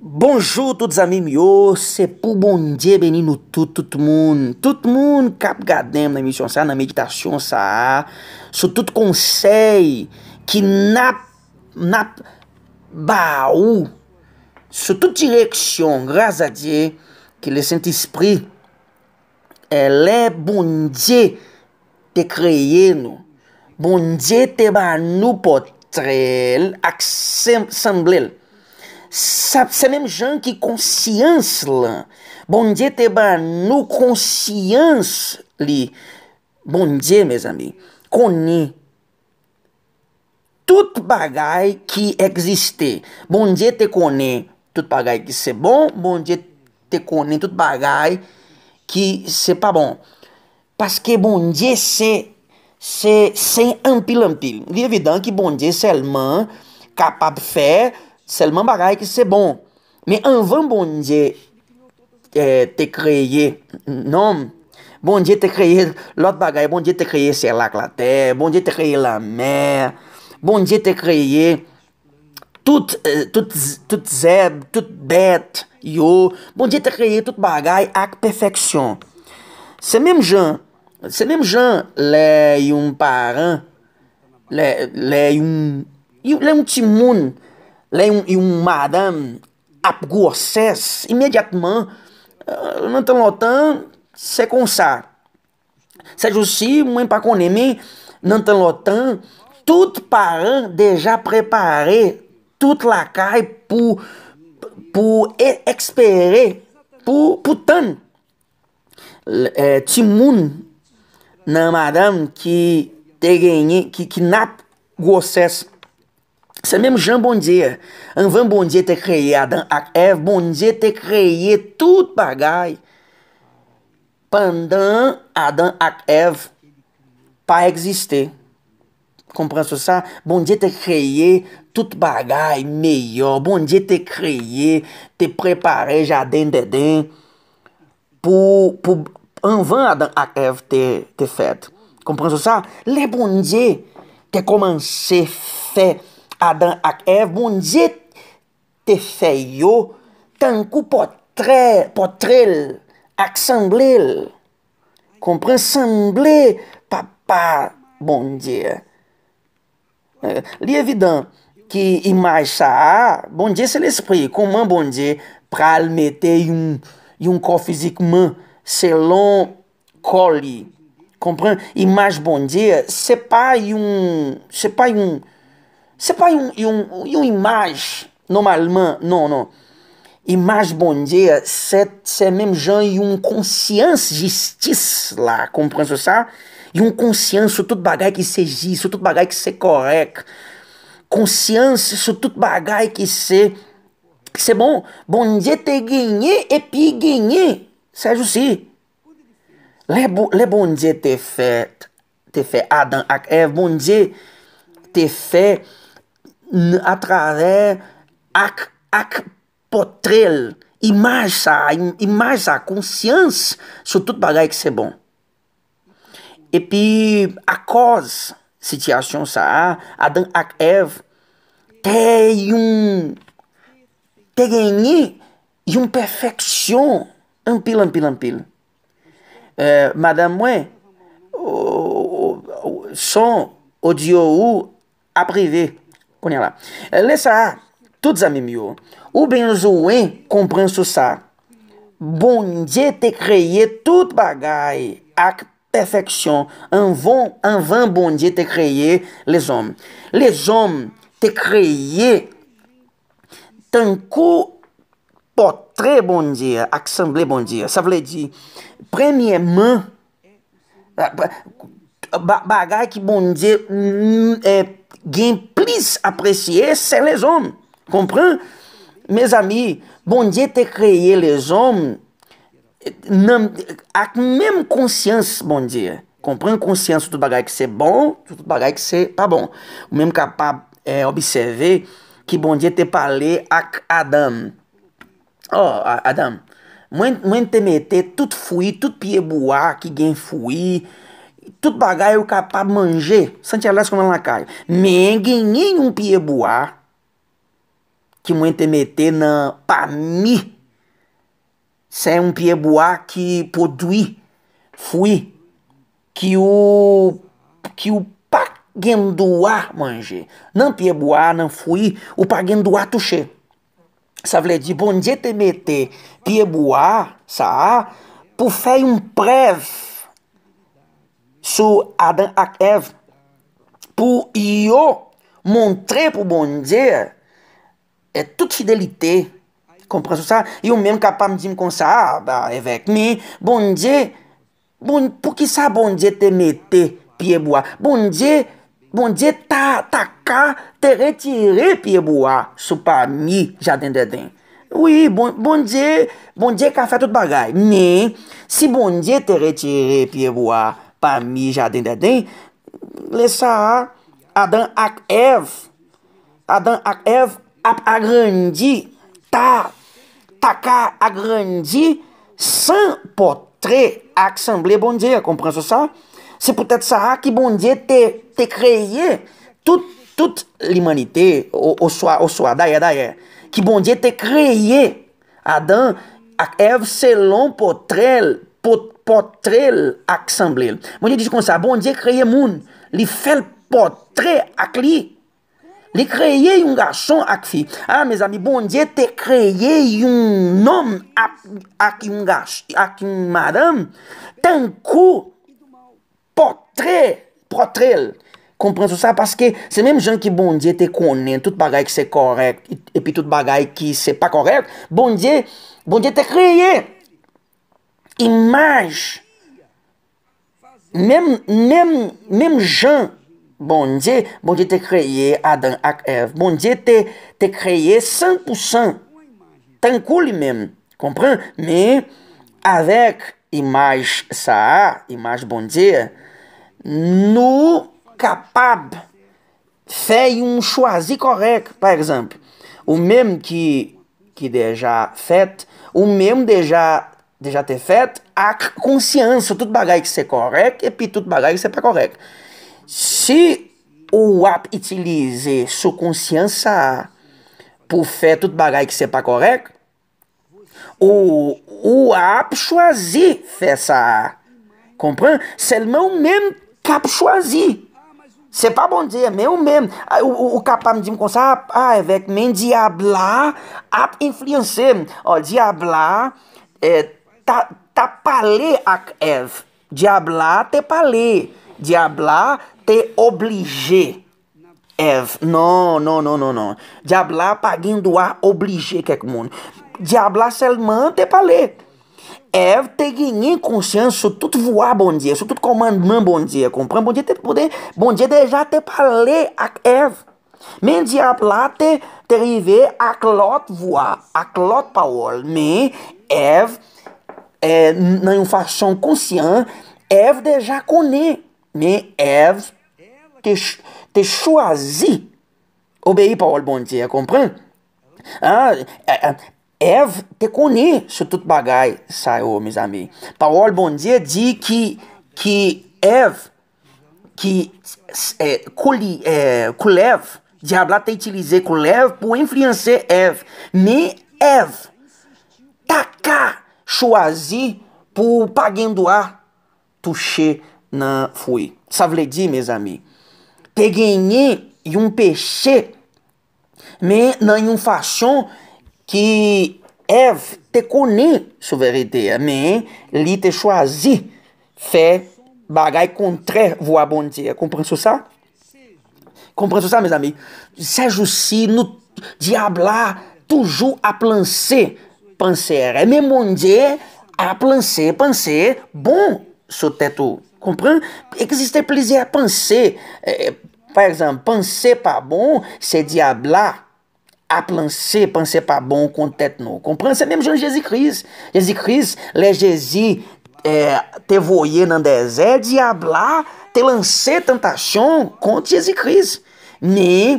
Bonjou bon tout zanmim yo, se pou bondye benin nou tout, tout moun. Tout moun kap gadem nan misyon sa, nan meditasyon sa. Sou tout konsey ki nap, nap ba ou. Sou tout direksyon graz adye ki le senti spri. Ele bondye te kreyen nou. Bondye te ba nou potrel ak semblel. sabem gens que consciência, bom dia tebar no consciência, bom dia meus amigos, coni, tudo bagai que existe, bom dia te coni, tudo bagai que ser bom, bom dia te coni, tudo bagai que ser pa bom, porque bom dia ser se sen ampil ampil. Li evident ki bon Dje selman kapab fé Selman bagay ki se bon. Me anvan bondye eh, te kreye. Non. Bondye te kreye. Lot bagay bondye te kreye. Se lak la te. Bondye te kreye la mer. Bondye te kreye. Tout zèb. Eh, tout det. Yo. Bondye te kreye. Tout bagay ak pefeksyon. Se menm jan. Se menm jan. Le yon paran. Le yon. Le yon ti moun. Le yon. Le yon madam ap gwo sès imediatman nan tan lotan sekonsa. Sejousi, mwen pakon nemen nan tan lotan, tout paran deja prepare tout lakay pou ekspere pou tan timoun nan madam ki nap gwo sès. Se menm Jean Bondier, anvan Bondier te kreye Adan Akhev, Bondier te kreye tout bagay pandan Adan Akhev pa egziste. Komprensou sa? Bondier te kreye tout bagay meyo, Bondier te kreye, te prepare jaden deden, pou anvan Adan Akhev te fet. Komprensou sa? Le Bondier te komanse fet Adam ak ev bondje te fè yo tankou potrel ak sanblel. Kompran? Sanble pa pa bondje. Euh, li evidant ki imaj sa a, bondje se l'esprit. Koman bondje pral mette yon yon ko fizikman selon kol li. Kompran? Imaj bondje se pa yon C'est pas une, um une um imagem non, non. não não imagem c'est é même gens qui ont conscience justice là, comprenez ça? Ils ont conscience sur toute bagaille qui c'est juste, sur toute bagaille qui c'est correct. Conscience sur toute bagaille qui c'est que c'est é bom Bon Dieu t'a gagné et puis gagné. C'est aussi. Les, bo, les bon Dieu t'a fait, t'a fait Adam é Ève, bon Dieu t'a fait Atrave ak potrel, imaj sa, imaj sa, konsyans sou tout bagay ki se bon. Epi ak koz sityasyon sa, adan ak ev, te yon, te genyi yon perfeksyon. Anpil, anpil, anpil. Euh, Mada mwen, son o diyo ou aprivey. Konye la. Eh, le sa, tout zami myo. Ou ben jouwen kompran sou sa. Bondye te kreye tout bagay ak perfeksyon. Anvan bondye te kreye le zom. Le zom te kreye tan ko potre bondye ak sanble bondye. Sa vle di. Premye man bagay ki bondye mm, e eh, gen plis apresye se les om. Kompran? Mez ami, bondye te kreye les om ak men konsyans bondye. Kompran? Konsyans tout bagay ki se bon, tout bagay ki se pa bon. Menm ka pa eh, obseve ki bondye te pale ak Adam. Oh, Adam, mwen te mete tout fwi, tout pie buwa ki gen fwi tout bagay yo ka pa manje, santi alas koman la kaje, men genyen yon pieboa, ki mwen te mete nan, pa mi, se yon pieboa ki podwi, fwi, ki yo, ki yo pa gen doa manje, nan pieboa, nan fwi, ou pa gen doa touche, sa vle di, bonje te mete pieboa, sa, pou fey yon prev, Sou adan ak ev pou yo montre pou bondje e tout fidelite. Komprez ou sa? Yo men kapam jim kon sa, e vek. Men, bondje, pou ki sa bondje te mette pieboua? Bondje, bondje ta ka te retire pieboua sou pa mi jaden deden. Oui, bondje, bondje ka bon fa tout bagay. Men, si bondje te retire pieboua, pa mi jaden deden, le sa a, adan ak ev, adan ak ev, ap agrandi, ta, taka agrandi, san potre, ak sanble bondje, a komprenso sa, se potet sa a, ki bondje te kreye, tout, tout l'imanite, oswa, oswa, daye, daye, ki bondje te kreye, adan, ak ev, selon potrel, potrel, Potrelle ak sanblelle Bondye di kon sa bondye kreye moun Li fel potre ak li Li kreye yon gachon ak fi Ha me zami bondye te kreye yon nom Ak yon gachon Ak yon madame Tan kou Potre Potrelle Kompren sou sa paske se menm jen ki bondye te konen Tout bagay ki se korek E pi tout bagay ki se pa korek Bondye bon te kreye image, même, même, même Jean, bon Dieu, bon Dieu t'a créé Adam et euh, Ève, bon Dieu t'a créé 100%, tranquille lui-même, comprends? Mais avec image ça, image bon Dieu, nous capables fazer um choisi correto, por exemplo. O mesmo que, que déjà fait, o mesmo déjà deja te fet, ak konsyans, sou tout bagay ki se korek, epi tout bagay ki se pa korek. Si ou ap itilize sou konsyans sa pou fet tout bagay ki se pa korek, ou ou ap chwazi fe sa, kompran? Selman men kap chwazi. Se pa bonde, men ou men. Ou kap am di mkonsa, ap, ay, vek men di abla ap infliansen. Di abla, et Ta pale ak ev. Diabla te pale. Diabla te oblije ev. Non, non, non, non, non. Diabla pa gen do a oblije kek moun. Diabla selman te pale. Ev te genye konsyans sou tout vwa bondye. Sou tout komandman bondye. Kompren? Bondye te pode, bon bondye deja te pale ak ev. Men diabla te, te rive ak lot vwa. Ak lot pa wol. Men ev te... é, na façam consciente, Eve déjà connaît. Mais né? Eve te choisi. Obéis, parole bon Dieu, comprends? Hein? Ah, é, é, Ève, t'es connaît sur toute bagaille, ça, oh, mes amis. Parole bon Dieu dit que, que Eve que é, colhe, é, colheve, diabo até utilizei colheve pour influencer Eve. Mais Ève, tacar Chouazi pou pa gen do a touche nan fwe. Sa vle di, me zami, te genye yon peche men nan yon fasyon ki ev te konen sou verite. Men li te chouazi fe bagay kontre vou a bondi. Komprenso sa? Komprenso sa, me zami? Sejou si di abla toujou a planse fwe. Pansè reme moun dje, ap lansè, pansè, bon sou tèt nou. Kompran? Ekziste plizi ap pansè. E, e, par exemple, pansè pa bon, se di abla, ap lansè, pansè pa bon, kont tèt nou. Kompran? Se nem joun Jezi Kris. Jezi Kris, le Jezi te voye nan dezè, di abla, te lansè tantasyon kont Jezi Kris. Ne,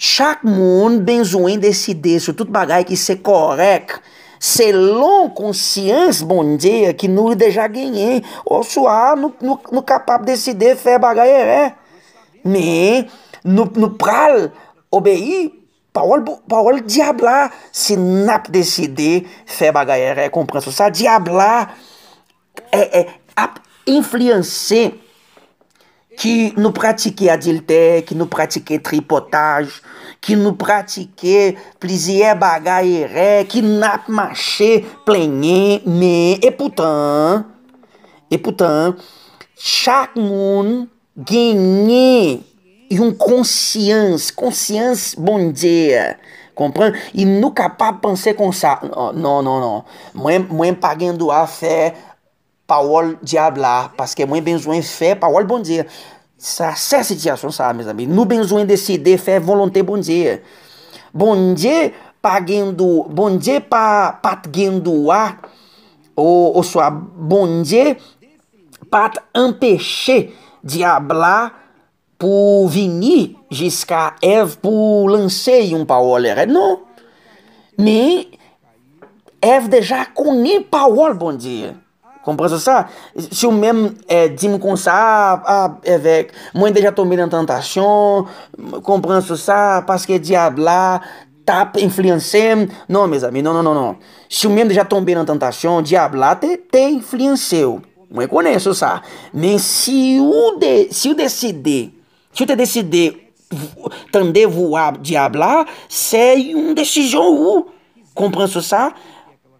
chak moun ben zoen deside sou tout bagay ki se korek. selon conscience bon dia que nous déjà gagné ou soir nous nous, nous capable décider faire bagaille mais nous nous pral obéir parole parole diable là si n'a décidé faire bagaille comprendre ça diable là est, a influencé qui nous pratiquait adultère, qui nous pratiquait tripotage, Ki nou pratike, plizye bagay ere, ki nap mache plenye men. E putan, e putan, chak moun genye yon konsyans, konsyans bondye. Kompran? E nou kapap panse konsyans. Non, non, non, non. Mwen pagendo a fe pa wol diabla. Paske mwen benzoen fe pa wol bondye. Non. Sa sè sityasyon sa, mizami. Nou benzoen deside fe volante bondye. Bondye pat gendo a, ah. o swa bondye pat anpeche di abla pou vini jiska ev pou lansey yon paol ered. Non, ni ev deja koni paol bondye. Compreens só se o mesmo é dim com sa, ah, é, evèk, mwen deja tombe nan tentasyon, komprens sa, paske é diab la, tap, tá influensem. não Não, ami, non, não não non. Si ou o deja já nan tentasyon, diab la te, te influenseu. conheço konen sou se o si de, se o decidir se o te decidir tender voar diabla la, um yon desisyon só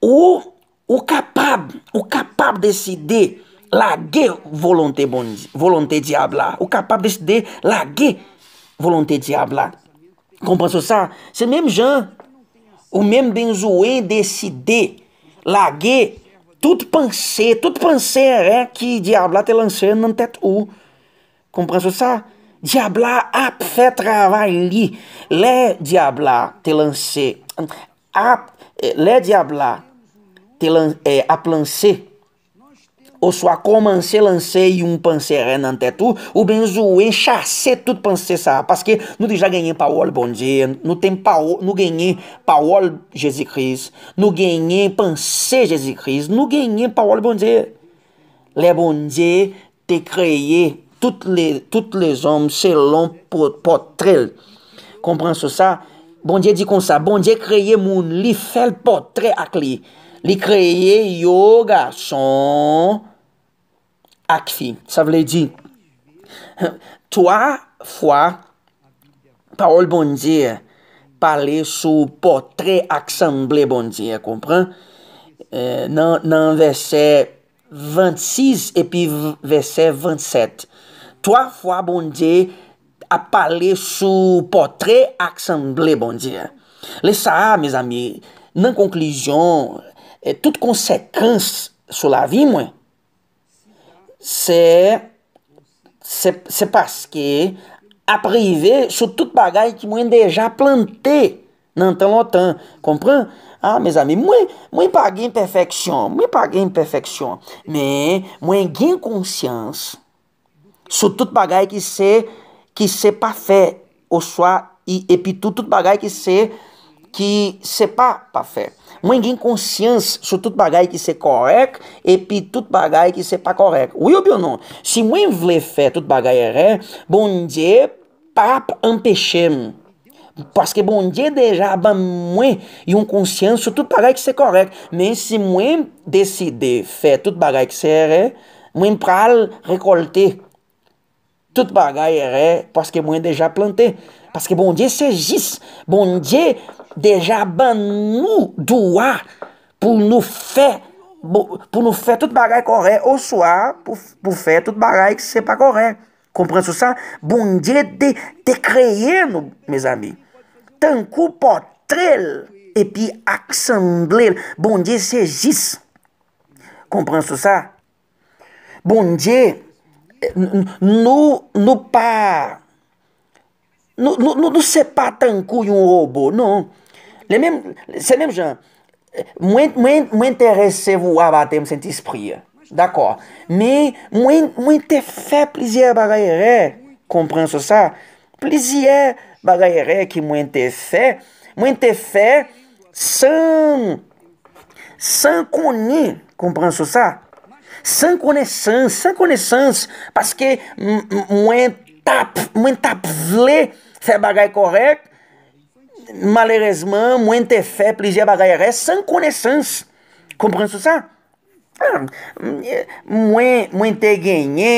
o o capab, o capab deside lage volonté volonté diabla. O capab deside lage volonté diabla. Kompanso sa? Se mesmo jan, ou mesmo benzouen deside lage tout pense tout pense re ki diabla te lansè nan tèt ou. Kompanso sa? Diabla ap fè travay li. Le diabla te lansè. Ap, le diabla te eh, ap lanse, ou so a komanse lanse, yon panse ren nan tetou, ou ben zo we chase tout panse sa, paske nou deja genye pawol bondye, nou genye pawol Jezikris, nou genye panse Jezikris, nou genye pawol bondye, le bondye te kreye, tout le zom selon potrel, kompran so sa, bondye di kon sa, bondye kreye moun li fel potrel ak li, Li kreye yoga son akfi. Sa vle di. Toa fwa parol bondye. Pale sou potre aksemble bondye. Kompran? Euh, nan vese 26 epi vese 27. Toa fwa bondye a pale sou potre aksemble bondye. Le sa, miz ami, nan konklyjon... E tout konsekans sou la vi mwen, se, se paske aprive sou tout bagay ki mwen deja plante nan tan lotan. Kompran? Ah, mes amin, mwen pa gen perfeksyon, mwen pa gen perfeksyon. Men, mwen gen konsyans sou tout bagay ki se, ki se pa fe, ou swa, epi tout bagay ki se, ki se pa pa fe. Mwen gen konsyans sou tout bagay ki se korek, epi tout bagay ki se pa korek. Ouye oubyonon, si mwen vle fe tout bagay ere, bondye pa empeshe. Paske bondye deja ba mwen yon konsyans sou tout bagay ki se korek. Men si mwen deside fe tout bagay ki se ere, mwen pral rekolte. Tout bagay ere, paske mwen deja plante. Parce que bon Dieu, c'est juste. Bon Dieu, déjà, ban nous doit pour nous faire. Pour nous faire toute bagaille correcte au soir, pour, pour faire toute que c'est pas correct. Comprenez tout ça? Bon Dieu, de te créé, nous, mes amis. Tant coup portrel et puis assemblé. Bon Dieu, c'est juste. Comprenez tout ça? Bon Dieu, nous, nous pas não não não sommes pas tant couille não não. non. Les mêmes, c'est même gens. Moi, moi, moi intéressé vous à battre cet esprit. D'accord. Mais moi, moi t'ai fait plaisir bagaille comprendre ça. Plaisir bagaille que moi t'ai fait, moi t'ai fait sans sans connaître, comprendre ça. Sans connaissance, sans connaissance parce que moi Mwen tap vle fè bagay korek. Malerezman, mwen te fè plizye bagay re san konesans. Komprenso sa? Ah, mwen te genye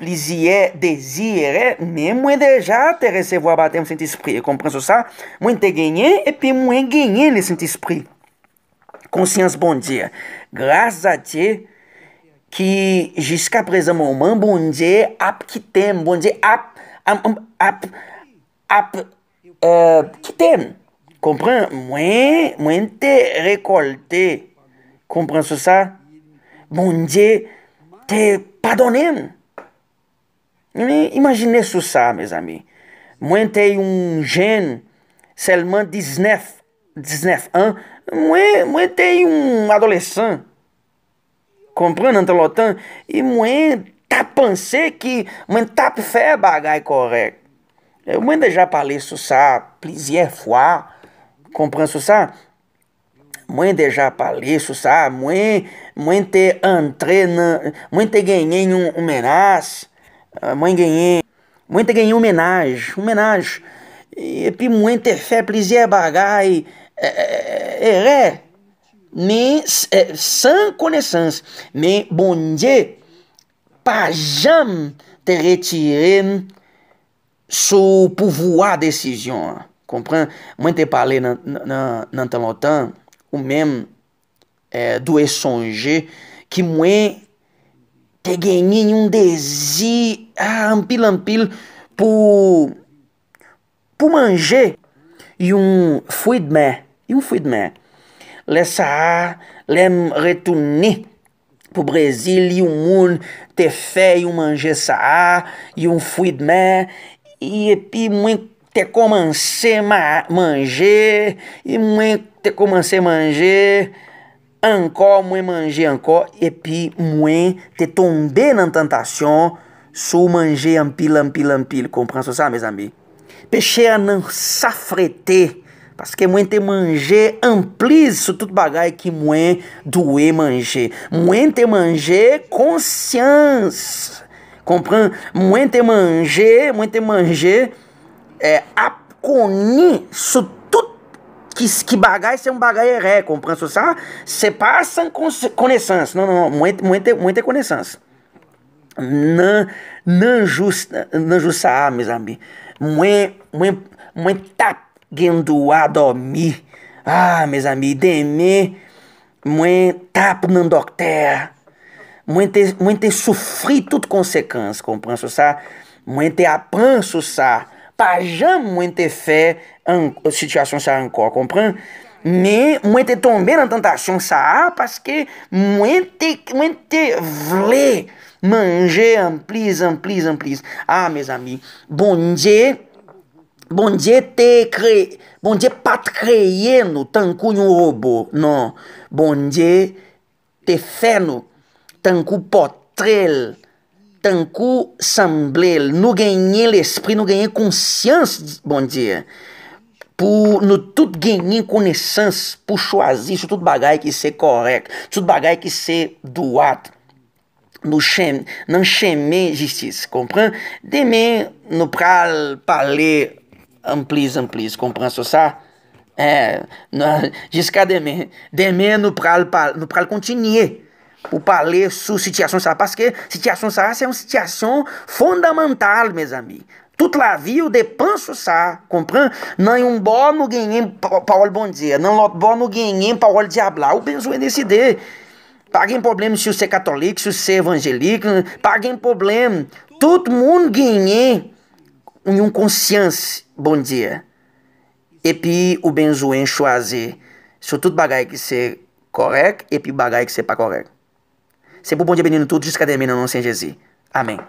plizye dezire, men mwen deja te resevo abate mwen senti spri. Komprenso sa? Mwen te genye epi mwen genye le senti spri. Konsyans bondye. Graz a te... Ki jiska prezè mouman, bonje ap kitem. Bonje ap, ap, ap, euh, ap, kitem. Kompren? Mwen, mwen te rekolte. Kompren sou sa? Bonje te padonen. Mwen imagine sou sa, mwen te yon jen, selman 19, 19 an. Mwen te yon adolesan. Comprando Antelotan e muen tapansê que mãe tap fé bagai corre Eu muen já parler sur sa plusieurs fois. Comprando sur ça? Muen já parler sur sa muen muen te entré na, te ganhei um homenage. mãe ganhei, mãe te ganhei homenage, homenage. E puis mãe te fé plusieurs bagai. É, é, é, Men, san eh, konesans, men bondye, pa jam te retire sou pou vou a desisyon a. Kompran? Mwen te pale nan tan lotan, ou men, eh, dou e sonje, ki mwen te genye yon desi anpil ah, anpil pou manje yon fuy d'me. Yon fuy d'me. Le saha, le m retouni pou Brezili, yon moun te fe yon manje saha, yon fwi dme, y epi mwen te komanse manje, y mwen te komanse manje, anko mwen manje anko, epi mwen te tombe nan tentasyon, sou manje anpil, anpil, anpil. Kompran so sa, me zambi? Peche anan safrete, Parce que mwen te manje ampliz sou tout bagay qui mwen dwe manje. Mwen te manje konsyans. Kompran? Mwen te manje, mwen te manje eh, ap koni sou tout ki, ki bagay se m bagay re. Kompran sou sa? Se pa san konesans. Non, non, mwen, mwen te, te não Nan, nan jou sa, mes ami. Mwen, mwen, mwen tap a dormir, Ah, mes amis, deme, mwen tap nan dokter. Mwen te, mwen te soufri tout konsekans, kompran sa. Mwen te apren sa. Pa jam mwen te fe an situasyon sa ankor, kompran? Men, mwen te tombe nan tentasyon sa, paske mwen te, mwen te vle manje an plis, an plis, Ah, mes amis, bon dia. Bondye bon pat kreyen nou tankou yon robo, non. Bondye te fè nou tankou potrel, tankou sambrel. Nou genyen l'espri, nou genyen konsyans, bondye. Pou nou tout genyen konesans pou chwazi sou tout bagay ki se korek. Tout bagay ki se duat. Nou chen, nan chenmen jistis, kompran? Demen nou pral pale... amplis, amplis, compreensão, só, É, diz é demain. Demain, nous pral, nous pral continuer O palê, sur situação ça. Porque que situação é uma situação fundamental, meus amigos. Tudo lá la vie, eu depenso ça, não Não um bom no ganhem Paulo bom dia, não um bom no ganhem olho diabla. O benzoe decidir. Paguem problema se você é católico, se você é evangélico, paguem problema. Todo mundo ganhem yon konsyans bon diye. Epi ou ben zo en chwaze sou tout bagay ki se korek epi bagay ki se pa korek. Se pou bon diye ben diyo tout, jis ka demen nanon sen jezi. Amen.